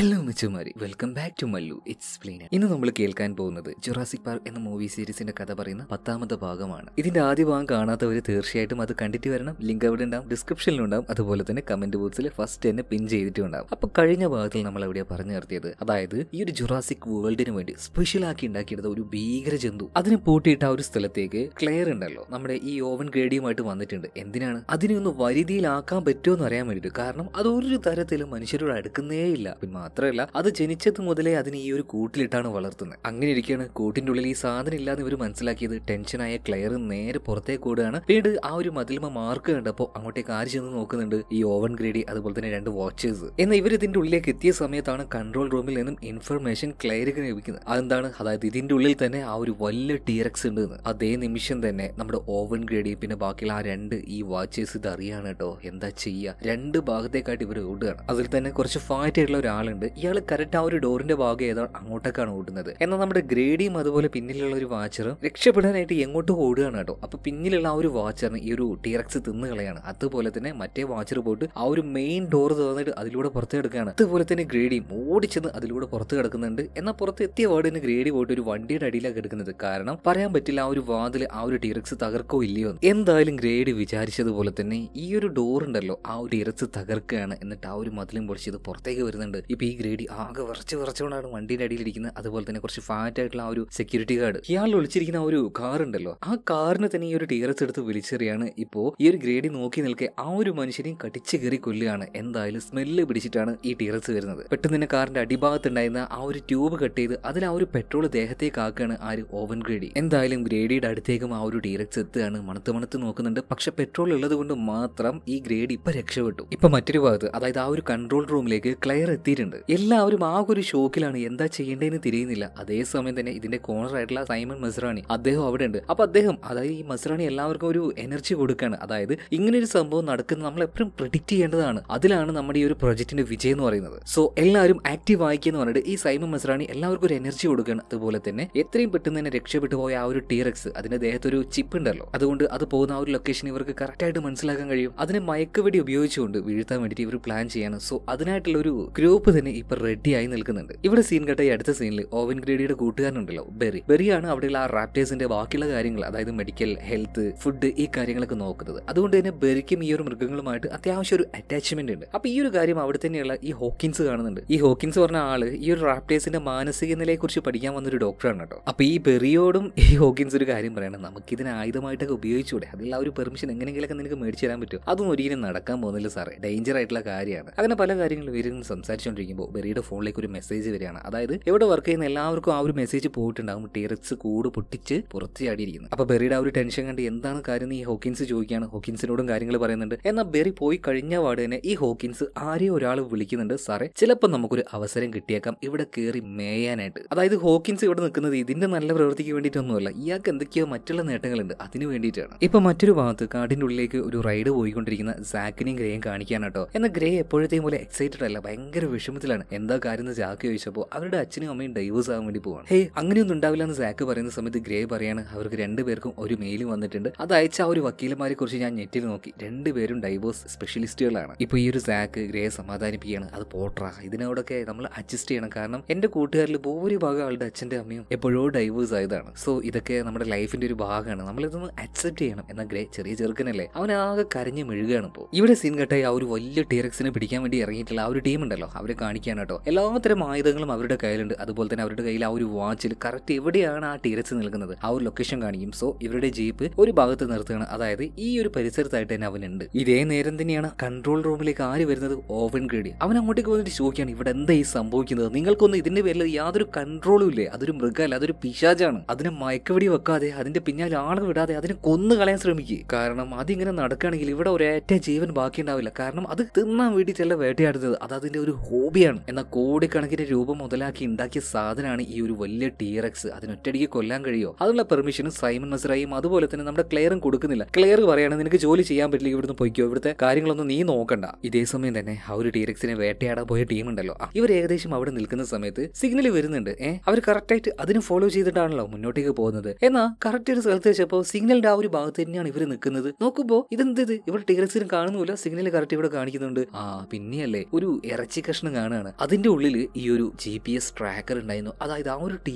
hello മച്ചുമാരി welcome back to Mallu it's Pleena ഇന്ന് നമ്മൾ കേൾക്കാൻ പോകുന്നത് ജുറാസിക് പാർക്ക് എന്ന മൂവി സീരീസിന്റെ കഥ പറയുന്ന പത്താമത്തെ ഭാഗമാണ് ഇതിന്റെ ആദ്യ ഭാഗം കാണാത്തവർ തീർച്ചയായിട്ടും അത് കണ്ടിട്ട് വരണം ലിങ്ക് അവിടെ ഉണ്ടാവും ഡിസ്ക്രിപ്ഷനിലുണ്ടാവും അതുപോലെ തന്നെ കമന്റ് ബോക്സിൽ ഫസ്റ്റ് തന്നെ പിൻ ഉണ്ടാവും അപ്പൊ കഴിഞ്ഞ ഭാഗത്തിൽ നമ്മൾ എവിടെയാ പറഞ്ഞു നിർത്തിയത് അതായത് ഈ ഒരു ജുറാസിക് വേൾഡിന് വേണ്ടി സ്പെഷ്യൽ ആക്കി ഉണ്ടാക്കിയത് ഒരു ഭീകര ജന്തു അതിനെ പൂട്ടിയിട്ട് ആ ഒരു സ്ഥലത്തേക്ക് ക്ലെയർ ഉണ്ടല്ലോ നമ്മുടെ ഈ ഓവൻ ഗ്രേഡിയുമായിട്ട് വന്നിട്ടുണ്ട് എന്തിനാണ് അതിനെ ഒന്ന് വരുതിയിലാക്കാൻ പറ്റുമോ എന്ന് അറിയാൻ വേണ്ടിയിട്ട് കാരണം അത് ഒരു തരത്തിലും മനുഷ്യരോട് അടുക്കുന്നേ ഇല്ല പിന്മാ മാത്രമല്ല അത് ജനിച്ചത് മുതലേ അതിന് ഈ ഒരു കൂട്ടിലിട്ടാണ് വളർത്തുന്നത് അങ്ങനെ ഇരിക്കുകയാണ് കൂട്ടിന്റെ ഉള്ളിൽ ഈ സാധനം ഇല്ലാന്ന് ഇവർ മനസ്സിലാക്കിയത് ടെൻഷനായ ക്ലെയർ നേരെ പുറത്തേക്ക് ഓടുകയാണ് പിന്നീട് ആ ഒരു മതിൽമ മാർക്ക് കണ്ടപ്പോൾ അങ്ങോട്ടേക്ക് ആര് ചെന്ന് നോക്കുന്നുണ്ട് ഈ ഓവൻ ഗ്രേഡി അതുപോലെ തന്നെ രണ്ട് വാച്ചേഴ്സ് എന്നാൽ ഇവർ ഇതിന്റെ ഉള്ളിലേക്ക് എത്തിയ സമയത്താണ് കൺട്രോൾ റൂമിൽ നിന്നും ഇൻഫർമേഷൻ ക്ലെയർക്ക് ലഭിക്കുന്നത് അതെന്താണ് അതായത് ഇതിന്റെ ഉള്ളിൽ തന്നെ ആ ഒരു വലിയ ടീറക്സ് ഉണ്ട് അതേ നിമിഷം തന്നെ നമ്മുടെ ഓവൻ ഗ്രേഡി പിന്നെ ബാക്കിയുള്ള ആ രണ്ട് ഈ വാച്ചേഴ്സ് ഇത് അറിയാണ് കേട്ടോ എന്താ ചെയ്യുക രണ്ട് ഭാഗത്തേക്കായിട്ട് ഇവർ ഓടുകയാണ് അതിൽ തന്നെ കുറച്ച് ഫാറ്റ് ആയിട്ടുള്ള ഒരാൾ ആളുണ്ട് ഇയാൾ കറക്റ്റ് ആ ഒരു ഡോറിന്റെ ഭാഗം ഏതോ അങ്ങോട്ടേക്കാണ് ഓടുന്നത് എന്നാൽ നമ്മുടെ ഗ്രേഡിയും അതുപോലെ പിന്നിലുള്ള ഒരു വാച്ചറും രക്ഷപ്പെടാനായിട്ട് എങ്ങോട്ട് ഓടുകയാണ് കേട്ടോ അപ്പൊ പിന്നിലുള്ള ആ ഒരു വാച്ചറിന് ഈ ഒരു ടിറക്സ് തിന്നു അതുപോലെ തന്നെ മറ്റേ വാച്ചർ പോയിട്ട് ആ ഒരു മെയിൻ ഡോർ തുറന്നിട്ട് അതിലൂടെ പുറത്തു കിടക്കുകയാണ് അതുപോലെ തന്നെ ഗ്രേഡിയും ഓടിച്ചെന്ന് അതിലൂടെ പുറത്ത് കിടക്കുന്നുണ്ട് എന്നാൽ പുറത്ത് എത്തിയ വാർഡിന് ഗ്രേഡി പോയിട്ട് ഒരു വണ്ടിയുടെ അടിയിലാണ് കിടക്കുന്നത് കാരണം പറയാൻ പറ്റില്ല ആ ഒരു വാതിൽ ആ ഒരു ടിറക്സ് തകർക്കോ ഇല്ലയോ എന്തായാലും ഗ്രേഡി വിചാരിച്ചതുപോലെ തന്നെ ഈ ഒരു ഡോർ ഉണ്ടല്ലോ ആ ഒരു ഇറച്ച് തകർക്കുകയാണ് എന്നിട്ട് ആ ഒരു മതിലും പൊളിച്ച് ഇത് പുറത്തേക്ക് വരുന്നുണ്ട് ഇപ്പോൾ ഈ ഗ്രേഡി ആകെ വിറച്ച് വിറച്ചുകൊണ്ടാണ് അടിയിൽ ഇരിക്കുന്നത് അതുപോലെ തന്നെ കുറച്ച് ഫാറ്റ് ആയിട്ടുള്ള ആ ഒരു സെക്യൂരിറ്റി ഗാർഡ് ഇയാൾ ഒളിച്ചിരിക്കുന്ന ആ ഒരു കാർ ഉണ്ടല്ലോ ആ കാറിന് തന്നെ ഈ ഒരു ടീറസ് എടുത്ത് വിളിച്ചെറിയാണ് ഇപ്പോ ഈ ഒരു ഗ്രേഡി നോക്കി നിൽക്കെ ആ ഒരു മനുഷ്യനെയും കടിച്ചു കയറി കൊല്ലുകയാണ് എന്തായാലും സ്മെല്ല് പിടിച്ചിട്ടാണ് ഈ ടീറസ് വരുന്നത് പെട്ടെന്ന് തന്നെ കാറിന്റെ അടിഭാഗത്തുണ്ടായിരുന്ന ആ ഒരു ട്യൂബ് കട്ട് ചെയ്ത് അതിൽ ആ ഒരു പെട്രോൾ ദേഹത്തേക്ക് ആക്കുകയാണ് ഒരു ഓവൻ ഗ്രേഡി എന്തായാലും ഗ്രേഡിയുടെ അടുത്തേക്കും ആ ഒരു ടീറക്സ് എത്തുകയാണ് മണത്ത് മണത്ത് നോക്കുന്നുണ്ട് പക്ഷെ പെട്രോൾ ഉള്ളത് കൊണ്ട് മാത്രം ഈ ഗ്രേഡ് ഇപ്പൊ രക്ഷപ്പെട്ടു ഇപ്പൊ മറ്റൊരു ഭാഗത്ത് അതായത് ആ ഒരു കൺട്രോൾ റൂമിലേക്ക് ക്ലയർ എത്തിയിട്ടുണ്ട് ഉണ്ട് എല്ലാവരും ആ ഒരു ഷോക്കിലാണ് എന്താ ചെയ്യേണ്ടതെന്ന് തിരിയുന്നില്ല അതേസമയം തന്നെ ഇതിന്റെ കോർണർ ആയിട്ടുള്ള സൈമൺ മസ്രാണി അദ്ദേഹം അവിടെ ഉണ്ട് അപ്പൊ അദ്ദേഹം അതായത് ഈ മസ്രാണി എല്ലാവർക്കും ഒരു എനർജി കൊടുക്കുകയാണ് അതായത് ഇങ്ങനെ ഒരു സംഭവം നടക്കുന്നത് നമ്മൾ എപ്പോഴും പ്രിഡിക്ട് ചെയ്യേണ്ടതാണ് അതിലാണ് നമ്മുടെ ഈ ഒരു പ്രൊജക്ടിന്റെ വിജയം എന്ന് പറയുന്നത് സോ എല്ലാവരും ആക്റ്റീവ് ആയിക്കെന്ന് പറഞ്ഞിട്ട് ഈ സൈമൺ മസ്രാണി എല്ലാവർക്കും ഒരു എനർജി കൊടുക്കുകയാണ് അതുപോലെ തന്നെ എത്രയും പെട്ടെന്ന് തന്നെ രക്ഷപ്പെട്ടു പോയ ആ ഒരു ടീറക്സ് അതിന്റെ ദേഹത്ത് ഒരു ചിപ്പ് ഉണ്ടല്ലോ അതുകൊണ്ട് അത് പോകുന്ന ആ ഒരു ലൊക്കേഷൻ ഇവർക്ക് കറക്റ്റ് ആയിട്ട് മനസ്സിലാക്കാൻ കഴിയും അതിനെ മയക്കുവെടി ഉപയോഗിച്ചുകൊണ്ട് വീഴ്ത്താൻ വേണ്ടിയിട്ട് ഇവർ പ്ലാൻ ചെയ്യാണ് സോ അതിനായിട്ടുള്ള ഒരു ഗ്രൂപ്പ് തന്നെ ഇപ്പൊ റെഡിയായി നിൽക്കുന്നുണ്ട് ഇവിടെ സീൻ കെട്ട ഈ അടുത്ത സീനിൽ ഓവൻ ഗ്രേഡിയുടെ കൂട്ടുകാരനുണ്ടല്ലോ ബെറി ബെറിയാണ് അവിടെയുള്ള ആ റാപ്റ്റേഴ്സിന്റെ ബാക്കിയുള്ള കാര്യങ്ങൾ അതായത് മെഡിക്കൽ ഹെൽത്ത് ഫുഡ് ഈ കാര്യങ്ങളൊക്കെ നോക്കുന്നത് അതുകൊണ്ട് തന്നെ ബെറിക്കും ഈ ഒരു മൃഗങ്ങളുമായിട്ട് അത്യാവശ്യം ഒരു അറ്റാച്ച്മെന്റ് ഉണ്ട് അപ്പൊ ഈ ഒരു കാര്യം അവിടെ തന്നെയുള്ള ഈ ഹോക്കിൻസ് കാണുന്നുണ്ട് ഈ ഹോക്കിൻസ് പറഞ്ഞ ആള് ഈ ഒരു റാപ്റ്റേഴ്സിന്റെ മാനസിക നിലയെക്കുറിച്ച് പഠിക്കാൻ വന്നൊരു ഡോക്ടറാണ് കേട്ടോ അപ്പൊ ഈ ബെറിയോടും ഈ ഹോക്കിൻസ് ഒരു കാര്യം പറയണം നമുക്ക് ഇതിനെ ആയുധമായിട്ടൊക്കെ ഉപയോഗിച്ചൂടെ അതിലുള്ള ഒരു പെർമിഷൻ എങ്ങനെയെങ്കിലൊക്കെ നിനക്ക് മേടിച്ചു തരാൻ പറ്റും അതും ഒരിക്കലും നടക്കാൻ പോകുന്നില്ല സാറേ ഡേഞ്ചർ ആയിട്ടുള്ള കാര്യമാണ് അങ്ങനെ പല കാര്യങ്ങളും ഇവരും സംസാരിച്ചുകൊണ്ടിരിക്കും കഴിയുമ്പോൾ ബെറിയുടെ ഫോണിലേക്ക് ഒരു മെസ്സേജ് വരികയാണ് അതായത് ഇവിടെ വർക്ക് ചെയ്യുന്ന എല്ലാവർക്കും ആ ഒരു മെസ്സേജ് പോയിട്ടുണ്ടാകും ടെറിക്സ് കൂട് പൊട്ടിച്ച് പുറത്ത് ചാടിയിരിക്കുന്നു അപ്പോൾ ബെറിയുടെ ആ ഒരു ടെൻഷൻ കണ്ട് എന്താണ് കാര്യം ഈ ഹോക്കിൻസ് ചോദിക്കുകയാണ് ഹോക്കിൻസിനോടും കാര്യങ്ങൾ പറയുന്നുണ്ട് എന്നാൽ ബെറി പോയി കഴിഞ്ഞ പാട് തന്നെ ഈ ഹോക്കിൻസ് ആരെയും ഒരാൾ വിളിക്കുന്നുണ്ട് സാറേ ചിലപ്പോൾ നമുക്കൊരു അവസരം കിട്ടിയേക്കാം ഇവിടെ കയറി മേയാനായിട്ട് അതായത് ഹോക്കിൻസ് ഇവിടെ നിൽക്കുന്നത് ഇതിന്റെ നല്ല പ്രവൃത്തിക്ക് വേണ്ടിയിട്ടൊന്നുമല്ല ഇയാൾക്ക് എന്തൊക്കെയോ മറ്റുള്ള നേട്ടങ്ങളുണ്ട് അതിന് വേണ്ടിയിട്ടാണ് ഇപ്പൊ മറ്റൊരു ഭാഗത്ത് കാടിന്റെ ഉള്ളിലേക്ക് ഒരു റൈഡ് പോയിക്കൊണ്ടിരിക്കുന്ന സാക്കിനെയും ഗ്രേയും കാണിക്കാനാട്ടോ എന്നാൽ ഗ്രേ എപ്പോഴത്തെയും പോലെ എക്സൈറ്റഡ് അല്ല ഭയങ്കര വിഷമ വിഷമത്തിലാണ് എന്താ കാര്യം എന്ന് ജാക്ക് ചോദിച്ചപ്പോൾ അവരുടെ അച്ഛനും അമ്മയും ഡൈവേഴ്സ് ആകാൻ വേണ്ടി പോവാണ് ഹേ അങ്ങനെയൊന്നും ഉണ്ടാവില്ല എന്ന് സാക്ക് പറയുന്ന സമയത്ത് ഗ്രേ പറയാണ് അവർക്ക് രണ്ടുപേർക്കും ഒരു മെയിൽ വന്നിട്ടുണ്ട് അത് അയച്ച ആ ഒരു വക്കീലന്മാരെ കുറിച്ച് ഞാൻ നെറ്റിൽ നോക്കി രണ്ടുപേരും ഡൈവേഴ്സ് സ്പെഷ്യലിസ്റ്റുകളാണ് ഇപ്പൊ ഈ ഒരു സാക്ക് ഗ്രേ സമാധാനിപ്പിക്കുകയാണ് അത് പോട്ടറാ ഇതിനോടൊക്കെ നമ്മൾ അഡ്ജസ്റ്റ് ചെയ്യണം കാരണം എന്റെ കൂട്ടുകാരിൽ ഭൂരിഭാഗം ആളുടെ അച്ഛന്റെ അമ്മയും എപ്പോഴോ ഡൈവേഴ്സ് ആയതാണ് സോ ഇതൊക്കെ നമ്മുടെ ലൈഫിന്റെ ഒരു ഭാഗമാണ് നമ്മളിതൊന്ന് അക്സെപ്റ്റ് ചെയ്യണം എന്നാൽ ഗ്രേ ചെറിയ ചെറുക്കനല്ലേ അവൻ ആകെ കരഞ്ഞ് മെഴുകയാണ് ഇപ്പോൾ ഇവിടെ സീൻ കട്ടായി ആ ഒരു വലിയ ടീറക്സിനെ പിടിക്കാൻ വേണ്ടി ഇറങ്ങിയിട്ടുള്ള ആ ഒരു ടീം ഉണ്ടല്ലോ അവരെ കാണിക്കാൻ കേട്ടോ എല്ലാത്തരം ആയുധങ്ങളും അവരുടെ കയ്യിലുണ്ട് അതുപോലെ തന്നെ അവരുടെ കയ്യിൽ ആ ഒരു വാച്ചിൽ കറക്റ്റ് എവിടെയാണ് ആ ടീരച്ച് നിൽക്കുന്നത് ആ ഒരു ലൊക്കേഷൻ കാണിക്കും സോ ഇവരുടെ ജീപ്പ് ഒരു ഭാഗത്ത് നിർത്തുകയാണ് അതായത് ഈ ഒരു പരിസരത്തായിട്ട് തന്നെ അവനുണ്ട് ഇതേ നേരം തന്നെയാണ് കൺട്രോൾ റൂമിലേക്ക് ആര് വരുന്നത് ഓവൻ ഗ്രേഡി അവൻ അങ്ങോട്ടേക്ക് വന്നിട്ട് ചോദിക്കുകയാണ് ഇവിടെ എന്താ ഈ സംഭവിക്കുന്നത് നിങ്ങൾക്കൊന്നും ഇതിന്റെ പേരിൽ യാതൊരു കൺട്രോളും ഇല്ലേ അതൊരു മൃഗമല്ല അതൊരു പിശാജാണ് അതിനെ മയക്കുവെടി വെക്കാതെ അതിന്റെ പിന്നാലെ ആളുകൾ വിടാതെ അതിനെ കൊന്നു കളയാൻ ശ്രമിക്കുക കാരണം അതിങ്ങനെ നടക്കുകയാണെങ്കിൽ ഇവിടെ ഒരേറ്റ ജീവൻ ബാക്കിയുണ്ടാവില്ല കാരണം അത് തിന്നാൻ വേണ്ടിയിട്ടല്ല വേട്ടയാടുന്നത് അത് അതിന്റെ ഒരു ഹോബി പേടിയാണ് എന്നാൽ കോടിക്കണക്കിന് രൂപ മുതലാക്കി ഉണ്ടാക്കിയ സാധനമാണ് ഈ ഒരു വലിയ ടീറക്സ് അതിനൊറ്റടിക്ക് കൊല്ലാൻ കഴിയോ അതിനുള്ള പെർമിഷനും സൈമൺ മസറായും അതുപോലെ തന്നെ നമ്മുടെ ക്ലെയറും കൊടുക്കുന്നില്ല ക്ലെയർ പറയാണ് നിനക്ക് ജോലി ചെയ്യാൻ പറ്റില്ല ഇവിടുന്ന് പോയിക്കോ ഇവിടുത്തെ കാര്യങ്ങളൊന്നും നീ നോക്കണ്ട ഇതേ സമയം തന്നെ ആ ഒരു ടീറക്സിനെ വേട്ടയാടാൻ പോയ ടീം ഉണ്ടല്ലോ ഇവർ ഏകദേശം അവിടെ നിൽക്കുന്ന സമയത്ത് സിഗ്നൽ വരുന്നുണ്ട് ഏഹ് അവർ കറക്റ്റായിട്ട് അതിന് ഫോളോ ചെയ്തിട്ടാണല്ലോ മുന്നോട്ടേക്ക് പോകുന്നത് എന്നാൽ കറക്റ്റ് ഒരു സ്ഥലത്ത് വെച്ചപ്പോ സിഗ്നലിന്റെ ആ ഒരു ഭാഗത്ത് തന്നെയാണ് ഇവർ നിൽക്കുന്നത് നോക്കുമ്പോ ഇതെന്ത് ഇത് ഇവിടെ ടീറക്സിനും കാണുന്നില്ല സിഗ്നൽ കറക്റ്റ് ഇവിടെ കാണിക്കുന്നുണ്ട് ആ പിന്നെയല്ലേ ഒരു ഇറച്ചി കഷ്ണം കാണുകയാണ് അതിന്റെ ഉള്ളിൽ ഈ ഒരു ജി പി എസ് ട്രാക്കർ ഉണ്ടായിരുന്നു അതായത് ആ ഒരു ടി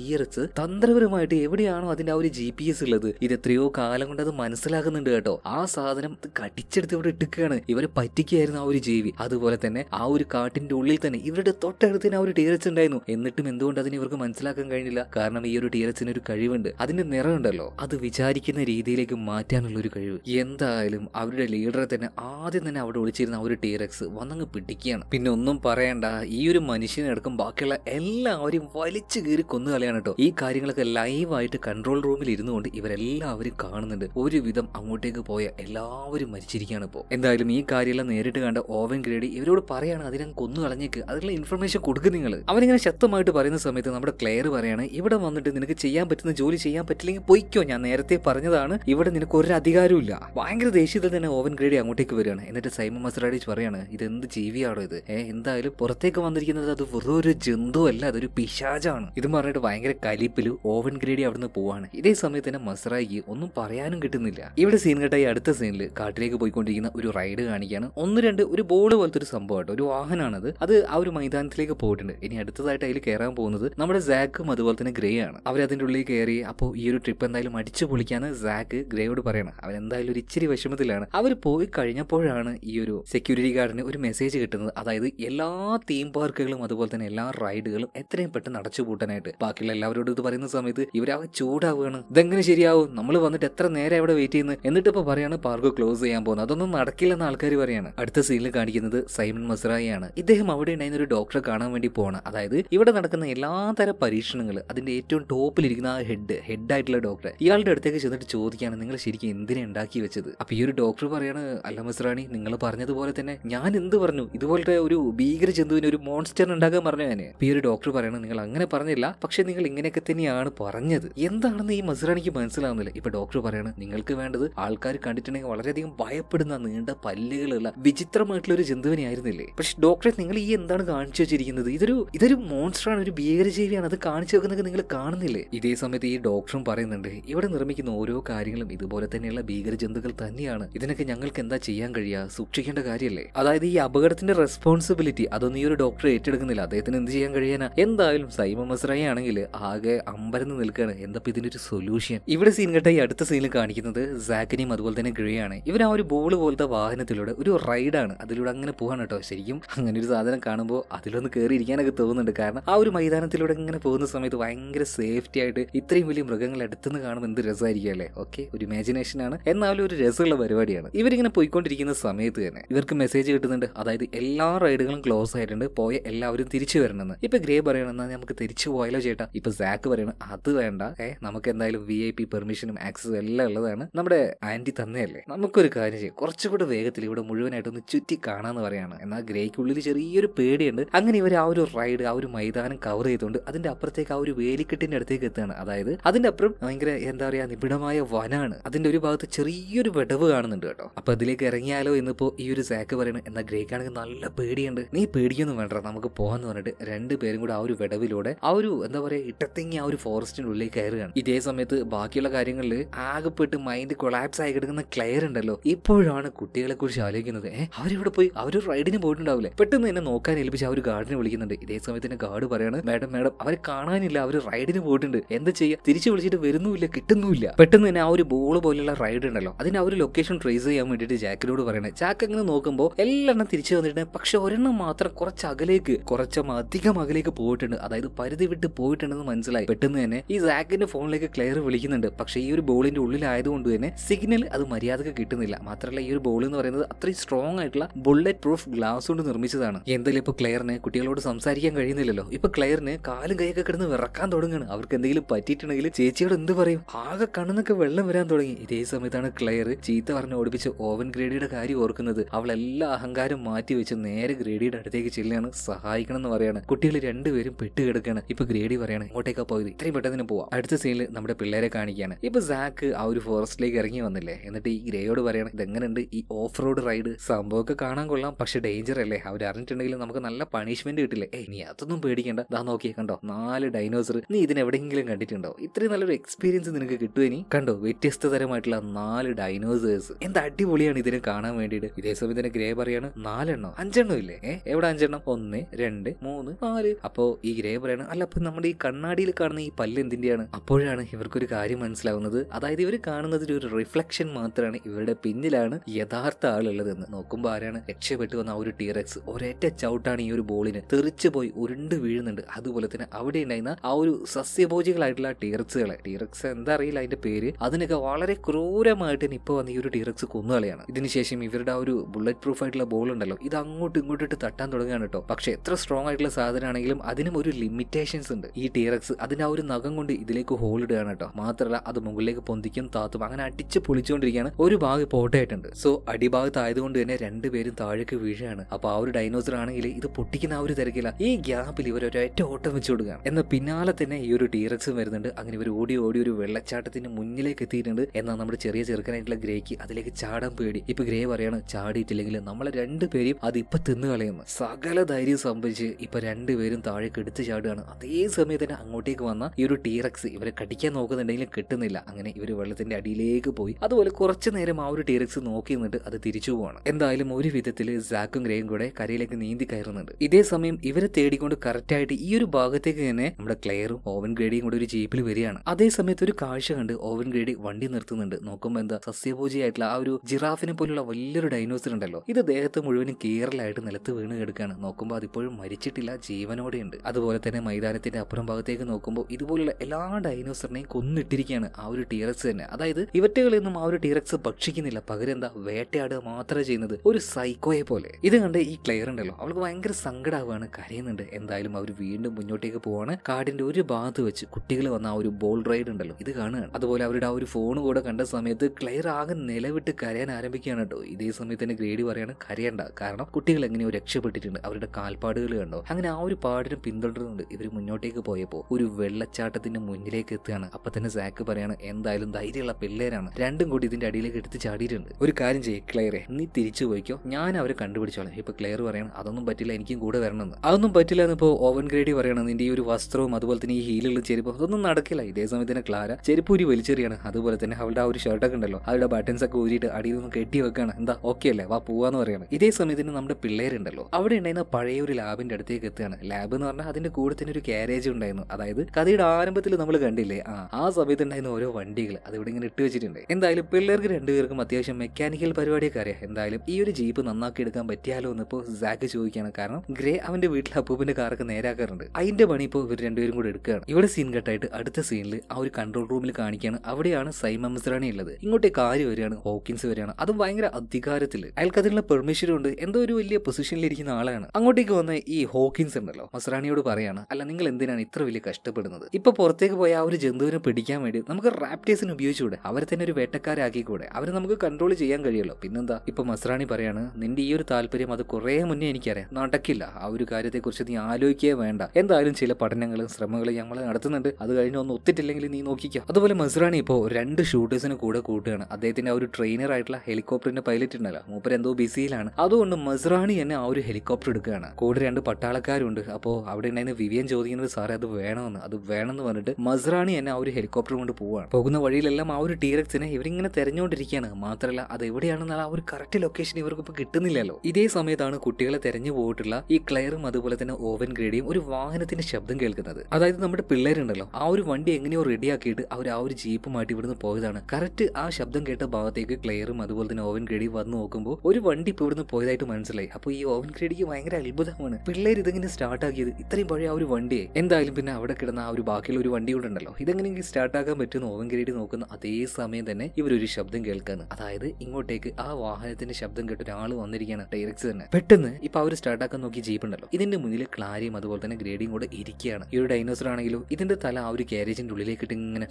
തന്ത്രപരമായിട്ട് എവിടെയാണോ അതിന്റെ ആ ഒരു ജി പി എസ് ഉള്ളത് ഇത് എത്രയോ കാലം കൊണ്ട് അത് മനസ്സിലാക്കുന്നുണ്ട് കേട്ടോ ആ സാധനം കടിച്ചെടുത്ത് ഇവിടെ ഇട്ടിക്കുകയാണ് ഇവരെ പറ്റിക്കുകയായിരുന്നു ആ ഒരു ജീവി അതുപോലെ തന്നെ ആ ഒരു കാട്ടിന്റെ ഉള്ളിൽ തന്നെ ഇവരുടെ തൊട്ടടുത്ത് ആ ഒരു ടി ഉണ്ടായിരുന്നു എന്നിട്ടും എന്തുകൊണ്ട് അതിന് ഇവർക്ക് മനസ്സിലാക്കാൻ കഴിഞ്ഞില്ല കാരണം ഈ ഒരു ടി ഒരു കഴിവുണ്ട് അതിന്റെ നിറമുണ്ടല്ലോ അത് വിചാരിക്കുന്ന രീതിയിലേക്ക് മാറ്റാനുള്ള ഒരു കഴിവ് എന്തായാലും അവരുടെ ലീഡറെ തന്നെ ആദ്യം തന്നെ അവിടെ ഒളിച്ചിരുന്ന ഒരു ടീറക്സ് വന്നങ്ങ് പിടിക്കുകയാണ് പിന്നെ ഒന്നും പറയണ്ട ഈ ഒരു മനുഷ്യനെ അടക്കം ബാക്കിയുള്ള എല്ലാവരും വലിച്ചു കീറി കൊന്നു കളയാണ് കേട്ടോ ഈ കാര്യങ്ങളൊക്കെ ലൈവായിട്ട് കൺട്രോൾ റൂമിൽ ഇരുന്നുകൊണ്ട് ഇവരെല്ലാവരും കാണുന്നുണ്ട് ഒരുവിധം അങ്ങോട്ടേക്ക് പോയ എല്ലാവരും മരിച്ചിരിക്കുകയാണ് ഇപ്പോൾ എന്തായാലും ഈ കാര്യമെല്ലാം നേരിട്ട് കണ്ട ഓവൻ ഗ്രേഡി ഇവരോട് പറയാണ് അതിനെ കൊന്നു കളഞ്ഞേക്ക് അതിനുള്ള ഇൻഫർമേഷൻ കൊടുക്കുക നിങ്ങൾ അവനിങ്ങനെ ശക്തമായിട്ട് പറയുന്ന സമയത്ത് നമ്മുടെ ക്ലെയർ പറയാണ് ഇവിടെ വന്നിട്ട് നിനക്ക് ചെയ്യാൻ പറ്റുന്ന ജോലി ചെയ്യാൻ പറ്റില്ലെങ്കിൽ പൊയ്ക്കോ ഞാൻ നേരത്തെ പറഞ്ഞതാണ് ഇവിടെ നിനക്ക് ഒരു അധികാരവും ഇല്ല ഭയങ്കര ദേഷ്യത്തിൽ തന്നെ ഓവൻ ഗ്രേഡി അങ്ങോട്ടേക്ക് വരികയാണ് എന്നിട്ട് സൈമ മസ്രാഡിച്ച് പറയാണ് ഇത് എന്ത് ജീവിയാണോ ഇത് ഏഹ് എന്തായാലും പുറത്ത് പുറത്തേക്ക് വന്നിരിക്കുന്നത് അത് വെറുതെ ഒരു ജന്തുവല്ല അതൊരു പിശാചാണ് ഇതും പറഞ്ഞിട്ട് ഭയങ്കര കലിപ്പില് ഓവൻ ഗ്രേഡി അവിടുന്ന് പോവാണ് ഇതേ സമയത്ത് തന്നെ മസറായിക്ക് ഒന്നും പറയാനും കിട്ടുന്നില്ല ഇവിടെ സീൻ കെട്ട ഈ അടുത്ത സീനിൽ കാട്ടിലേക്ക് പോയിക്കൊണ്ടിരിക്കുന്ന ഒരു റൈഡ് കാണിക്കുകയാണ് ഒന്ന് രണ്ട് ഒരു ബോർഡ് പോലത്തെ ഒരു സംഭവമായിട്ട് ഒരു വാഹനമാണത് അത് ആ ഒരു മൈതാനത്തിലേക്ക് പോയിട്ടുണ്ട് ഇനി അടുത്തതായിട്ട് അതിൽ കയറാൻ പോകുന്നത് നമ്മുടെ സാക്കും അതുപോലെ തന്നെ ഗ്രേ ആണ് അവരതിൻ്റെ ഉള്ളിൽ കയറി അപ്പോൾ ഈ ഒരു ട്രിപ്പ് എന്തായാലും അടിച്ചു പൊളിക്കാന്ന് സാക്ക് ഗ്രേയോട് പറയണം അവൻ എന്തായാലും ഒരു ഇച്ചിരി വിഷമത്തിലാണ് അവർ പോയി കഴിഞ്ഞപ്പോഴാണ് ഈ ഒരു സെക്യൂരിറ്റി ഗാർഡിന് ഒരു മെസ്സേജ് കിട്ടുന്നത് അതായത് എല്ലാ തീം പാർക്കുകളും അതുപോലെ തന്നെ എല്ലാ റൈഡുകളും എത്രയും പെട്ടെന്ന് അടച്ചുപൂട്ടാനായിട്ട് ബാക്കിയുള്ള എല്ലാവരോടും ഇത് പറയുന്ന സമയത്ത് ഇവരാകെ ചൂടാവുകയാണ് ഇതെങ്ങനെ ശരിയാവും നമ്മൾ വന്നിട്ട് എത്ര നേരം ഇവിടെ വെയിറ്റ് ചെയ്യുന്നു എന്നിട്ട് ഇപ്പൊ പറയാണ് പാർക്ക് ക്ലോസ് ചെയ്യാൻ പോകുന്നത് അതൊന്നും നടക്കില്ലെന്ന് ആൾക്കാർ പറയാണ് അടുത്ത സീനിൽ കാണിക്കുന്നത് സൈമൺ മസ്രായിയാണ് ഇദ്ദേഹം അവിടെ ഉണ്ടായിരുന്ന ഒരു ഡോക്ടറെ കാണാൻ വേണ്ടി പോകണം അതായത് ഇവിടെ നടക്കുന്ന എല്ലാ തരം പരീക്ഷണങ്ങൾ അതിന്റെ ഏറ്റവും ടോപ്പിലിരിക്കുന്ന ആ ഹെഡ് ഹെഡ് ആയിട്ടുള്ള ഡോക്ടറെ ഇയാളുടെ അടുത്തേക്ക് ചെന്നിട്ട് ചോദിക്കുകയാണ് നിങ്ങൾ ശരിക്കും എന്തിനെ ഉണ്ടാക്കി വെച്ചത് അപ്പൊ ഈ ഒരു ഡോക്ടർ പറയാണ് അല്ല മസ്രാണി നിങ്ങൾ പറഞ്ഞതുപോലെ തന്നെ ഞാൻ എന്ത് പറഞ്ഞു ഇതുപോലത്തെ ഒരു ഭീകര ജന്തുവിനെ പിന്നെ ഒരു മോൺസ്റ്റർ ഉണ്ടാകാൻ പറഞ്ഞു ഞാൻ ഈ ഒരു ഡോക്ടർ പറയണത് നിങ്ങൾ അങ്ങനെ പറഞ്ഞില്ല പക്ഷെ നിങ്ങൾ ഇങ്ങനെയൊക്കെ തന്നെയാണ് പറഞ്ഞത് എന്താണെന്ന് ഈ മസുറാണിക്ക് മനസ്സിലാവുന്നില്ല ഇപ്പൊ ഡോക്ടർ പറയണത് നിങ്ങൾക്ക് വേണ്ടത് ആൾക്കാർ കണ്ടിട്ടുണ്ടെങ്കിൽ വളരെയധികം ഭയപ്പെടുന്ന നീണ്ട പല്ലുകളുള്ള വിചിത്രമായിട്ടുള്ള ഒരു ജന്തുവിനെ ആയിരുന്നില്ലേ പക്ഷെ ഡോക്ടറെ നിങ്ങൾ ഈ എന്താണ് കാണിച്ചു വെച്ചിരിക്കുന്നത് ഇതൊരു ഇതൊരു മോൺസ്റ്ററാണ് ഒരു ഭീകരജീവിയാണ് അത് കാണിച്ചു വെക്കുന്നത് നിങ്ങൾ കാണുന്നില്ലേ ഇതേ സമയത്ത് ഈ ഡോക്ടറും പറയുന്നുണ്ട് ഇവിടെ നിർമ്മിക്കുന്ന ഓരോ കാര്യങ്ങളും ഇതുപോലെ തന്നെയുള്ള ജന്തുക്കൾ തന്നെയാണ് ഇതിനൊക്കെ ഞങ്ങൾക്ക് എന്താ ചെയ്യാൻ കഴിയുക സൂക്ഷിക്കേണ്ട കാര്യമല്ലേ അതായത് ഈ അപകടത്തിന്റെ റെസ്പോൺസിബിലിറ്റി അതൊന്നും ഈ ഒരു ഒരു ഡോക്ടർ ഏറ്റെടുക്കുന്നില്ല അദ്ദേഹത്തിന് എന്ത് ചെയ്യാൻ കഴിയാനാ എന്തായാലും സൈമ ആണെങ്കിൽ ആകെ അമ്പരന്ന് നിൽക്കുകയാണ് ഇതിന്റെ ഇതിനൊരു സൊല്യൂഷൻ ഇവിടെ സീൻ കേട്ട ഈ അടുത്ത സീനിൽ കാണിക്കുന്നത് സാക്കനിയും അതുപോലെ തന്നെ ഗ്രേയാണ് ഇവർ ആ ഒരു ബോള് പോലത്തെ വാഹനത്തിലൂടെ ഒരു റൈഡാണ് അതിലൂടെ അങ്ങനെ പോകാണ് കേട്ടോ ശരിക്കും അങ്ങനെ ഒരു സാധനം കാണുമ്പോൾ അതിലൊന്ന് കയറിയിരിക്കാനൊക്കെ തോന്നുന്നുണ്ട് കാരണം ആ ഒരു മൈതാനത്തിലൂടെ ഇങ്ങനെ പോകുന്ന സമയത്ത് ഭയങ്കര സേഫ്റ്റി ആയിട്ട് ഇത്രയും വലിയ മൃഗങ്ങൾ അടുത്തുനിന്ന് കാണുമ്പോൾ എന്ത് രസമായിരിക്കും അല്ലേ ഓക്കെ ഒരു ഇമാജിനേഷൻ ആണ് എന്നാലും ഒരു രസമുള്ള പരിപാടിയാണ് ഇവരിങ്ങനെ പോയിക്കൊണ്ടിരിക്കുന്ന സമയത്ത് തന്നെ ഇവർക്ക് മെസ്സേജ് കിട്ടുന്നുണ്ട് അതായത് എല്ലാ റൈഡുകളും ക്ലോസ് ആയിട്ടുണ്ട് കൊണ്ട് പോയ എല്ലാവരും തിരിച്ചു വരണമെന്ന് ഇപ്പൊ ഗ്രേ പറയണമെന്ന് നമുക്ക് തിരിച്ചു പോയാലോ ചേട്ടാ ഇപ്പൊ സാക്ക് പറയണം അത് വേണ്ട ഏ നമുക്ക് എന്തായാലും വി ഐ പി പെർമിഷനും ആക്സസും എല്ലാം ഉള്ളതാണ് നമ്മുടെ ആന്റി തന്നെയല്ലേ നമുക്കൊരു കാര്യം ചെയ്യാം കുറച്ചുകൂടെ വേഗത്തിൽ ഇവിടെ മുഴുവനായിട്ടൊന്ന് ചുറ്റി കാണാന്ന് പറയാണ് എന്നാൽ ഗ്രേക്കുള്ളിൽ ചെറിയൊരു പേടിയുണ്ട് അങ്ങനെ ഇവർ ആ ഒരു റൈഡ് ആ ഒരു മൈതാനം കവർ ചെയ്തുകൊണ്ട് അതിന്റെ അപ്പുറത്തേക്ക് ആ ഒരു വേലിക്കെട്ടിന്റെ അടുത്തേക്ക് എത്തുകയാണ് അതായത് അതിന്റെ അപ്പുറം ഭയങ്കര എന്താ പറയാ നിബിഡമായ വനാണ് അതിന്റെ ഒരു ഭാഗത്ത് ചെറിയൊരു വിടവ് കാണുന്നുണ്ട് കേട്ടോ അപ്പൊ അതിലേക്ക് ഇറങ്ങിയാലോ എന്നിപ്പോ ഈ ഒരു സാക്ക് പറയണം എന്നാൽ ആണെങ്കിൽ നല്ല പേടിയുണ്ട് നീ പേടിയൊന്നും ഒന്നും വേണ്ട നമുക്ക് പോകാന്ന് പറഞ്ഞിട്ട് രണ്ട് പേരും കൂടെ ആ ഒരു വിടവിലൂടെ ആ ഒരു എന്താ പറയാ ഇട്ടത്തിങ്ങി ആ ഒരു ഫോറസ്റ്റിന്റെ ഉള്ളിൽ കയറുകയാണ് ഇതേ സമയത്ത് ബാക്കിയുള്ള കാര്യങ്ങളിൽ ആകെപ്പെട്ട് മൈൻഡ് കൊളാപ്സ് ആയി കിടക്കുന്ന ക്ലെയർ ഉണ്ടല്ലോ ഇപ്പോഴാണ് കുട്ടികളെ കുറിച്ച് ആലോചിക്കുന്നത് ഏഹ് അവരിവിടെ പോയി അവർ റൈഡിന് പോയിട്ടുണ്ടാവില്ലേ പെട്ടെന്ന് എന്നെ നോക്കാൻ ഏൽപ്പിച്ച് ആ ഒരു ഗാർഡിനെ വിളിക്കുന്നുണ്ട് ഇതേ സമയത്ത് തന്നെ ഗാർഡ് പറയാണ് മാഡം മാഡം അവർ കാണാനില്ല അവർ റൈഡിന് പോയിട്ടുണ്ട് എന്താ ചെയ്യുക തിരിച്ചു വിളിച്ചിട്ട് വരുന്നുമില്ല കിട്ടുന്നുമില്ല പെട്ടെന്ന് തന്നെ ആ ഒരു ബോൾ പോലെയുള്ള റൈഡ് ഉണ്ടല്ലോ അതിന് ആ ഒരു ലൊക്കേഷൻ ട്രേസ് ചെയ്യാൻ വേണ്ടിയിട്ട് ജാക്കിനോട് പറയണേ ചാക്ക് അങ്ങനെ നോക്കുമ്പോൾ എല്ലാം തിരിച്ചു വന്നിട്ടുണ്ട് പക്ഷെ ഒരെണ്ണം മാത്രം കുറച്ച് അകലേക്ക് കുറച്ചും അധികം അകലേക്ക് പോയിട്ടുണ്ട് അതായത് പരിധി വിട്ട് പോയിട്ടുണ്ടെന്ന് മനസ്സിലായി പെട്ടെന്ന് തന്നെ ഈ സാക്കിന്റെ ഫോണിലേക്ക് ക്ലെയർ വിളിക്കുന്നുണ്ട് പക്ഷേ ഈ ഒരു ബോളിന്റെ ഉള്ളിലായതുകൊണ്ട് തന്നെ സിഗ്നൽ അത് മര്യാദക്ക് കിട്ടുന്നില്ല മാത്രമല്ല ഈ ഒരു ബോൾ എന്ന് പറയുന്നത് അത്രയും സ്ട്രോങ് ആയിട്ടുള്ള ബുള്ളറ്റ് പ്രൂഫ് ഗ്ലാസ് കൊണ്ട് നിർമ്മിച്ചതാണ് എന്തായാലും ഇപ്പൊ ക്ലെയറിന് കുട്ടികളോട് സംസാരിക്കാൻ കഴിയുന്നില്ലല്ലോ ഇപ്പൊ ക്ലെയറിന് കാലും കൈയൊക്കെ കിടന്ന് വിറക്കാൻ തുടങ്ങുകയാണ് അവർക്ക് എന്തെങ്കിലും പറ്റിയിട്ടുണ്ടെങ്കിൽ ചേച്ചിയോട് എന്ത് പറയും ആകെ കണ്ണുന്നൊക്കെ വെള്ളം വരാൻ തുടങ്ങി ഇതേ സമയത്താണ് ക്ലെയർ ചീത്ത പറഞ്ഞ് ഓടിപ്പിച്ച് ഓവൻ ഗ്രേഡിയുടെ കാര്യം ഓർക്കുന്നത് അവൾ എല്ലാ അഹങ്കാരം മാറ്റി വെച്ച് നേരെ ഗ്രേഡിയുടെ അടുത്തേക്ക് ചെല്ലും ഗ്രേഡിലാണ് സഹായിക്കണം എന്ന് പറയാണ് കുട്ടികൾ രണ്ടുപേരും പെട്ടുകിടക്കാണ് ഇപ്പൊ ഗ്രേഡി പറയാണ് ഇങ്ങോട്ടേക്കാ പോയത് ഇത്രയും പെട്ടെന്ന് പോവാം അടുത്ത സീനിൽ നമ്മുടെ പിള്ളേരെ കാണിക്കുകയാണ് ഇപ്പൊ സാക്ക് ആ ഒരു ഫോറസ്റ്റിലേക്ക് ഇറങ്ങി വന്നില്ലേ എന്നിട്ട് ഈ ഗ്രേയോട് പറയണം ഇതെങ്ങനെയുണ്ട് ഈ ഓഫ് റോഡ് റൈഡ് സംഭവമൊക്കെ കാണാൻ കൊള്ളാം പക്ഷെ ഡേഞ്ചർ അല്ലേ അവർ അറിഞ്ഞിട്ടുണ്ടെങ്കിൽ നമുക്ക് നല്ല പണിഷ്മെന്റ് കിട്ടില്ലേ ഏ നീ അതൊന്നും പേടിക്കണ്ട ദാ നോക്കിയേ കണ്ടോ നാല് ഡൈനോസർ നീ ഇതിനെവിടെയെങ്കിലും കണ്ടിട്ടുണ്ടോ ഇത്രയും നല്ലൊരു എക്സ്പീരിയൻസ് നിനക്ക് ഇനി കണ്ടോ വ്യത്യസ്ത തരമായിട്ടുള്ള നാല് ഡൈനോസേഴ്സ് എന്ത് അടിപൊളിയാണ് ഇതിനെ കാണാൻ വേണ്ടിയിട്ട് ഇതേ സമയത്ത് തന്നെ ഗ്രേ പറയാണ് നാലെണ്ണോ അഞ്ചെണ്ണോ ഇല്ലേ ഏഹ് എവിടെ അഞ്ചെണ്ണം എണ്ണം ഒന്ന് രണ്ട് മൂന്ന് നാല് അപ്പോ ഈ ഗ്രേ പറയാണ് അല്ല അപ്പൊ നമ്മുടെ ഈ കണ്ണാടിയിൽ കാണുന്ന ഈ പല്ല് എന്തിന്റെയാണ് അപ്പോഴാണ് ഇവർക്കൊരു കാര്യം മനസ്സിലാവുന്നത് അതായത് ഇവർ കാണുന്നത് ഒരു റിഫ്ലക്ഷൻ മാത്രമാണ് ഇവരുടെ പിന്നിലാണ് യഥാർത്ഥ ആളുള്ളതെന്ന് നോക്കുമ്പോൾ ആരാണ് രക്ഷപ്പെട്ടു വന്ന ആ ഒരു ടീറക്സ് ഒരേറ്റ ചവിട്ടാണ് ഈ ഒരു ബോളിന് തെറിച്ചു പോയി ഉരുണ്ട് വീഴുന്നുണ്ട് അതുപോലെ തന്നെ അവിടെ ഉണ്ടായിരുന്ന ആ ഒരു സസ്യഭോജികളായിട്ടുള്ള ടീറക്സുകളെ ടീറക്സ് എന്താ അറിയില്ല അതിന്റെ പേര് അതിനൊക്കെ വളരെ ക്രൂരമായിട്ട് തന്നെ ഇപ്പോൾ ഈ ഒരു ടീറക്സ് കൊന്നുകളയാണ് ഇതിനുശേഷം ഇവരുടെ ആ ഒരു ബുള്ളറ്റ് പ്രൂഫ് ആയിട്ടുള്ള ബോൾ ഉണ്ടല്ലോ ഇത് അങ്ങോട്ടും ഇങ്ങോട്ടും തട്ടാൻ തുടങ്ങുകയാണ് കേട്ടോ പക്ഷെ എത്ര സ്ട്രോങ് ആയിട്ടുള്ള സാധനമാണെങ്കിലും അതിനും ഒരു ലിമിറ്റേഷൻസ് ഉണ്ട് ഈ ടീറക്സ് അതിന് ആ ഒരു നഖം കൊണ്ട് ഇതിലേക്ക് ഹോൾ ഇടുകയാണ് കേട്ടോ മാത്രമല്ല അത് മുകളിലേക്ക് പൊന്തിക്കും താത്തും അങ്ങനെ അടിച്ച് പൊളിച്ചുകൊണ്ടിരിക്കുകയാണ് ഒരു ഭാഗം പോട്ടയായിട്ടുണ്ട് സോ അടിഭാഗത്ത് ആയതുകൊണ്ട് തന്നെ രണ്ടുപേരും താഴേക്ക് വീഴുകയാണ് അപ്പൊ ആ ഒരു ഡൈനോസർ ആണെങ്കിൽ ഇത് പൊട്ടിക്കുന്ന ആ ഒരു തിരക്കില്ല ഈ ഗ്യാപ്പിൽ ഇവർ ഒരൊറ്റ ഓട്ടം വെച്ചു കൊടുക്കുകയാണ് എന്ന പിന്നാലെ തന്നെ ഈ ഒരു ടീറക്സും വരുന്നുണ്ട് അങ്ങനെ ഇവർ ഓടി ഓടി ഒരു വെള്ളച്ചാട്ടത്തിന് മുന്നിലേക്ക് എത്തിയിട്ടുണ്ട് എന്നാൽ നമ്മുടെ ചെറിയ ചെറുക്കനായിട്ടുള്ള ഗ്രേക്ക് അതിലേക്ക് ചാടാൻ പേടി ഇപ്പൊ ഗ്രേ പറയാണ് ചാടിയിട്ടില്ലെങ്കിൽ നമ്മളെ രണ്ടുപേരെയും അത് ഇപ്പൊ തിന്നു കളയുന്നു സകല സകല ധൈര്യം സംഭവിച്ച് ഇപ്പൊ രണ്ടുപേരും താഴേക്ക് എടുത്തു ചാടുകയാണ് അതേ സമയത്ത് തന്നെ അങ്ങോട്ടേക്ക് വന്ന ഈ ഒരു ടീറക്സ് ഇവരെ കടിക്കാൻ നോക്കുന്നുണ്ടെങ്കിലും കിട്ടുന്നില്ല അങ്ങനെ ഇവർ വെള്ളത്തിന്റെ അടിയിലേക്ക് പോയി അതുപോലെ കുറച്ചു നേരം ആ ഒരു ടീറക്സ് നോക്കി നിന്നിട്ട് അത് തിരിച്ചു പോവാണ് എന്തായാലും ഒരു വിധത്തിൽ സാക്കും ഗ്രേയും കൂടെ കരയിലേക്ക് നീന്തി കയറുന്നുണ്ട് ഇതേ സമയം ഇവരെ തേടിക്കൊണ്ട് കറക്റ്റായിട്ട് ഈ ഒരു ഭാഗത്തേക്ക് തന്നെ നമ്മുടെ ക്ലെയറും ഓവൻ ഗ്രേഡിയും കൂടെ ഒരു ജീപ്പിൽ വരികയാണ് അതേ സമയത്ത് ഒരു കാഴ്ച കണ്ട് ഓവൻ ഗ്രേഡി വണ്ടി നിർത്തുന്നുണ്ട് നോക്കുമ്പോൾ എന്താ സസ്യപൂജയായിട്ടുള്ള ആ ഒരു ജിറാഫിനെ പോലുള്ള വലിയൊരു ഡൈനോസർ ഉണ്ടല്ലോ ഇത് ദേഹത്ത് മുഴുവനും കേരളായിട്ട് നിലത്ത് വീണ് കിടക്കുകയാണ് നോക്കുമ്പോൾ അതിപ്പോഴും മരിച്ചിട്ടില്ല ജീവനോടെയുണ്ട് അതുപോലെ തന്നെ മൈതാനത്തിന്റെ അപ്പുറം ഭാഗത്തേക്ക് നോക്കുമ്പോൾ ഇതുപോലുള്ള എല്ലാ ഡൈനോസറിനെയും കൊന്നിട്ടിരിക്കുകയാണ് ആ ഒരു ടീറക്സ് തന്നെ അതായത് ഇവറ്റകളൊന്നും ആ ഒരു ടീറക്സ് ഭക്ഷിക്കുന്നില്ല പകരം എന്താ വേട്ടയാടുക മാത്രമേ ചെയ്യുന്നത് ഒരു സൈക്കോയെ പോലെ ഇത് കണ്ട് ഈ ക്ലെയർ ഉണ്ടല്ലോ അവൾക്ക് ഭയങ്കര സങ്കടമാവുകയാണ് കരയുന്നുണ്ട് എന്തായാലും അവർ വീണ്ടും മുന്നോട്ടേക്ക് പോവാണ് കാടിന്റെ ഒരു ഭാഗത്ത് വെച്ച് കുട്ടികൾ വന്ന ആ ഒരു ബോൾ റൈഡ് ഉണ്ടല്ലോ ഇത് കാണുകയാണ് അതുപോലെ അവരുടെ ആ ഒരു ഫോൺ കൂടെ കണ്ട സമയത്ത് ക്ലെയർ ആകെ നിലവിട്ട് കരയാൻ ആരംഭിക്കുകയാണ് കേട്ടോ ഇതേ സമയത്ത് തന്നെ ഗ്രേഡി പറയാണ് കരയണ്ട കാരണം കുട്ടികൾ എങ്ങനെയോ രക്ഷപ്പെട്ടിട്ടുണ്ട് അവർ അവരുടെ കാൽപ്പാടുകൾ കണ്ടോ അങ്ങനെ ആ ഒരു പാടിനെ പിന്തുടരുന്നുണ്ട് ഇവർ മുന്നോട്ടേക്ക് പോയപ്പോ ഒരു വെള്ളച്ചാട്ടത്തിന്റെ മുന്നിലേക്ക് എത്തുകയാണ് അപ്പൊ തന്നെ സാക്ക് പറയാണ് എന്തായാലും ധൈര്യമുള്ള പിള്ളേരാണ് രണ്ടും കൂടി ഇതിന്റെ അടിയിലേക്ക് എടുത്ത് ചാടിയിട്ടുണ്ട് ഒരു കാര്യം ചെയ്യ് ക്ലെയറെ നീ തിരിച്ചു പോയിക്കോ ഞാൻ അവരെ കണ്ടുപിടിച്ചോളാം ഇപ്പൊ ക്ലെയർ പറയണം അതൊന്നും പറ്റില്ല എനിക്കും കൂടെ വരണമെന്ന് അതൊന്നും പറ്റില്ല എന്നിപ്പോ ഓവൻ ഗ്രേഡി പറയണം നിന്റെ ഈ ഒരു വസ്ത്രവും അതുപോലെ തന്നെ ഈ ഹീലുകളും ചെരുപ്പ് അതൊന്നും നടക്കില്ല ഇതേ സമയത്ത് തന്നെ ക്ലാര ചെരുപ്പ് ഒരു വലിച്ചെറിയാണ് അതുപോലെ തന്നെ അവളുടെ ആ ഒരു ഷർട്ടൊക്കെ ഉണ്ടല്ലോ അവളുടെ ബട്ടൺസ് ഒക്കെ ഊരിയിട്ട് അടിയിൽ നിന്ന് കെട്ടി വെക്കാണ് എന്താ ഓക്കെ അല്ലേ വാ പോവാന്ന് പറയാണ് ഇതേ സമയത്തിന് നമ്മുടെ പിള്ളേരുണ്ടല്ലോ അവിടെ ഉണ്ടായിരുന്ന പഴയ ഒരു ലാബിന്റെ അടുത്തേക്ക് എത്തുകയാണ് ലാബ് എന്ന് പറഞ്ഞാൽ അതിന്റെ കൂടെ തന്നെ ഒരു ക്യാരേജ് ഉണ്ടായിരുന്നു അതായത് കഥയുടെ ആരംഭത്തിൽ നമ്മൾ കണ്ടില്ലേ ആ ആ സമയത്ത് ഉണ്ടായിരുന്ന ഓരോ വണ്ടികൾ അതിവിടെ ഇങ്ങനെ ഇട്ട് വെച്ചിട്ടുണ്ട് എന്തായാലും പിള്ളേർക്ക് രണ്ടുപേർക്കും അത്യാവശ്യം മെക്കാനിക്കൽ പരിപാടിയൊക്കെ അറിയാം എന്തായാലും ഈ ഒരു ജീപ്പ് നന്നാക്കി എടുക്കാൻ പറ്റിയാലോ എന്ന് ഇപ്പോ സാക്ക് ചോദിക്കുകയാണ് കാരണം ഗ്രേ അവന്റെ വീട്ടിൽ അപ്പൂപ്പിന്റെ കാറൊക്കെ നേരാക്കാറുണ്ട് അതിന്റെ പണി ഇപ്പോൾ ഇവർ രണ്ടുപേരും കൂടെ എടുക്കുകയാണ് ഇവിടെ സീൻ കട്ടായിട്ട് അടുത്ത സീനിൽ ആ ഒരു കൺട്രോൾ റൂമിൽ കാണിക്കുകയാണ് അവിടെയാണ് സൈമ മിസ്രാണി ഉള്ളത് ഇങ്ങോട്ടേ കാര്യം വരികയാണ് ഹോക്കിൻസ് വരികയാണ് അത് ഭയങ്കര അധികാരത്തിൽ അയാൾക്ക് അതിനുള്ള പെർമിഷൻ ഉണ്ട് എന്തോ ഒരു വലിയ പൊസിഷനിൽ ഇരിക്കുന്ന ആളാണ് അങ്ങോട്ടേക്ക് വന്ന ഈ ഹോക്കിൻസ് ഉണ്ടല്ലോ മസ്രാണിയോട് പറയാണ് അല്ല നിങ്ങൾ എന്തിനാണ് ഇത്ര വലിയ കഷ്ടപ്പെടുന്നത് ഇപ്പൊ പുറത്തേക്ക് പോയ ആ ഒരു ജന്തുവിനെ പിടിക്കാൻ വേണ്ടി നമുക്ക് റാപ്റ്റേഴ്സിന് ഉപയോഗിച്ചുകൂടെ അവരെ തന്നെ ഒരു വേട്ടക്കാരാക്കിക്കൂടെ അവരെ നമുക്ക് കൺട്രോൾ ചെയ്യാൻ കഴിയുമല്ലോ പിന്നെന്താ ഇപ്പൊ മസ്രാണി പറയാണ് നിന്റെ ഈ ഒരു താല്പര്യം അത് കുറെ മുന്നേ എനിക്കറിയാം നടക്കില്ല ആ ഒരു കാര്യത്തെക്കുറിച്ച് നീ ആലോചിക്കേ വേണ്ട എന്തായാലും ചില പഠനങ്ങളും ശ്രമങ്ങളും നമ്മൾ നടത്തുന്നുണ്ട് അത് കഴിഞ്ഞ് ഒന്ന് ഒത്തിട്ടില്ലെങ്കിൽ നീ നോക്കിക്കാം അതുപോലെ മസ്രാണി ഇപ്പോ രണ്ട് ഷൂട്ടേഴ്സിന് കൂടെ കൂട്ടുകയാണ് അദ്ദേഹത്തിന്റെ ആ ഒരു ട്രെയിനർ ആയിട്ടുള്ള ഹെലികോപ്റ്ററിന്റെ പൈലറ്റ് ഉണ്ടല്ലോ മൂപ്പരെന്തോ ബിസിയിലാണ് അതുകൊണ്ട് മസ്രാണി തന്നെ ആ ഒരു ഹെലികോപ്റ്റർ എടുക്കുകയാണ് കൂടെ രണ്ട് പട്ടാളക്കാരുണ്ട് അപ്പോൾ അവിടെ ഉണ്ടായിരുന്ന വിവിയൻ ചോദിക്കുന്നത് സാറേ അത് വേണമെന്ന് അത് വേണമെന്ന് പറഞ്ഞിട്ട് മസ്റാണി എന്നെ ആ ഒരു ഹെലികോപ്റ്റർ കൊണ്ട് പോവാണ് പോകുന്ന വഴിയിലെല്ലാം ആ ഒരു ടീറക്സിനെ ഇവരിങ്ങനെ തെരഞ്ഞുകൊണ്ടിരിക്കുകയാണ് മാത്രമല്ല അത് എവിടെയാണെന്നുള്ള ആ ഒരു കറക്റ്റ് ലൊക്കേഷൻ ഇവർക്ക് ഇപ്പൊ കിട്ടുന്നില്ലല്ലോ ഇതേ സമയത്താണ് കുട്ടികളെ തെരഞ്ഞു പോയിട്ടുള്ള ഈ ക്ലെയറും അതുപോലെ തന്നെ ഓവൻ ഗ്രേഡിയും ഒരു വാഹനത്തിന്റെ ശബ്ദം കേൾക്കുന്നത് അതായത് നമ്മുടെ പിള്ളേരുണ്ടല്ലോ ആ ഒരു വണ്ടി എങ്ങനെയോ റെഡിയാക്കിയിട്ട് അവർ ആ ഒരു മാറ്റി ഇവിടുന്ന് പോയതാണ് കറക്റ്റ് ആ ശബ്ദം കേട്ട ഭാഗത്തേക്ക് ക്ലെയറും അതുപോലെ തന്നെ ഓവൻ ഗ്രേഡിയും വന്ന് നോക്കുമ്പോൾ ഒരു വണ്ടി ഇപ്പൊ ഇവിടുന്ന് പോയതായിട്ട് മനസ്സിലായി അപ്പോൾ ഈ ഓവൻ ഗ്രേഡിക്ക് ഭയങ്കര ഭയങ്കര അത്ഭുതമാണ് പിള്ളേർ ഇതെങ്ങനെ സ്റ്റാർട്ട് ആക്കിയത് ഇത്രയും പഴയ ആ ഒരു വണ്ടിയെ എന്തായാലും പിന്നെ അവിടെ കിടന്ന ആ ഒരു ബാക്കിയുള്ള ഒരു വണ്ടി കൊണ്ടുണ്ടല്ലോ ഇതെങ്ങനെ സ്റ്റാർട്ട് ആക്കാൻ പറ്റുമെന്ന് ഓവൻ ഗ്രേഡി നോക്കുന്ന അതേ സമയം തന്നെ ഇവരൊരു ശബ്ദം കേൾക്കാണ് അതായത് ഇങ്ങോട്ടേക്ക് ആ വാഹനത്തിന്റെ ശബ്ദം കേട്ട് ഒരാൾ വന്നിരിക്കുകയാണ് ഡയറക്റ്റ് തന്നെ പെട്ടെന്ന് ഇപ്പൊ അവർ സ്റ്റാർട്ട് ആക്കാൻ നോക്കി ജീപ്പ് ഉണ്ടല്ലോ ഇതിന്റെ മുന്നിൽ ക്ലാരിയും അതുപോലെ തന്നെ ഗ്രേഡിയും കൂടെ ഇരിക്കുകയാണ് ഈ ഒരു ഡൈനോസർ ആണെങ്കിലും ഇതിന്റെ തല ആ ഒരു ക്യാരേജിന്റെ ഉള്ളിലേക്കിട്ട് ഇങ്ങനെ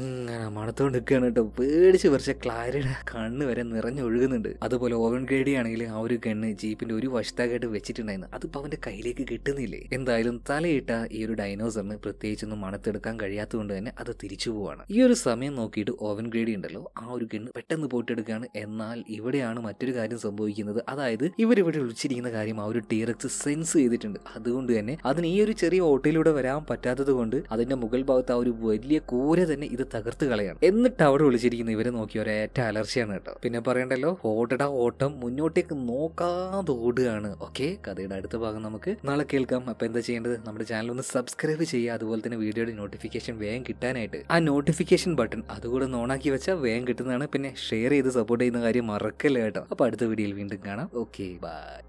അങ്ങനെ മണത്തോണ്ട് നിൽക്കുകയാണ് കേട്ടോ പേടിച്ച് പറിച്ച ക്ലാരിയുടെ കണ്ണ് വരെ നിറഞ്ഞൊഴുകുന്നുണ്ട് അതുപോലെ ഓവൻ ഗ്രേഡി ആണെങ്കിൽ ആ ഒരു കണ്ണ് ജീപ്പിന്റെ ഒരു വശത്തെ നാടകമായിട്ട് വെച്ചിട്ടുണ്ടായിരുന്നു അതിപ്പോൾ അവൻ്റെ കയ്യിലേക്ക് കിട്ടുന്നില്ലേ എന്തായാലും തലയിട്ട ഈ ഒരു ഡൈനോസറിന് പ്രത്യേകിച്ചൊന്നും മണത്തെടുക്കാൻ കഴിയാത്തതുകൊണ്ട് തന്നെ അത് തിരിച്ചു പോവാണ് ഈ ഒരു സമയം നോക്കിയിട്ട് ഓവൻ ഗ്രേഡി ഉണ്ടല്ലോ ആ ഒരു ഗണ്ണ് പെട്ടെന്ന് പോയിട്ടെടുക്കുകയാണ് എന്നാൽ ഇവിടെയാണ് മറ്റൊരു കാര്യം സംഭവിക്കുന്നത് അതായത് ഇവരിവിടെ ഒളിച്ചിരിക്കുന്ന കാര്യം ആ ഒരു ടീറക്സ് സെൻസ് ചെയ്തിട്ടുണ്ട് അതുകൊണ്ട് തന്നെ അതിന് ഈ ഒരു ചെറിയ ഓട്ടയിലൂടെ വരാൻ പറ്റാത്തത് കൊണ്ട് അതിന്റെ മുകൾ ഭാഗത്ത് ആ ഒരു വലിയ കൂര തന്നെ ഇത് തകർത്ത് കളയാണ് എന്നിട്ട് അവിടെ ഒളിച്ചിരിക്കുന്ന ഇവരെ നോക്കി ഒരേറ്റ അലർച്ചയാണ് കേട്ടോ പിന്നെ പറയണ്ടല്ലോ ഓട്ടട ഓട്ടം മുന്നോട്ടേക്ക് നോക്കാതെ ഓടുകയാണ് ഓക്കെ കഥയുടെ അടുത്ത ഭാഗം നമുക്ക് നാളെ കേൾക്കാം അപ്പോൾ എന്താ ചെയ്യേണ്ടത് നമ്മുടെ ചാനൽ ഒന്ന് സബ്സ്ക്രൈബ് ചെയ്യുക അതുപോലെ തന്നെ വീഡിയോയുടെ നോട്ടിഫിക്കേഷൻ വേഗം കിട്ടാനായിട്ട് ആ നോട്ടിഫിക്കേഷൻ ബട്ടൺ അതുകൂടെ ഒന്ന് ഓണാക്കി വെച്ചാൽ വേഗം കിട്ടുന്നതാണ് പിന്നെ ഷെയർ ചെയ്ത് സപ്പോർട്ട് ചെയ്യുന്ന കാര്യം മറക്കല്ലേ കേട്ടോ അപ്പോൾ അടുത്ത വീഡിയോയിൽ വീണ്ടും കാണാം ഓക്കെ ബൈ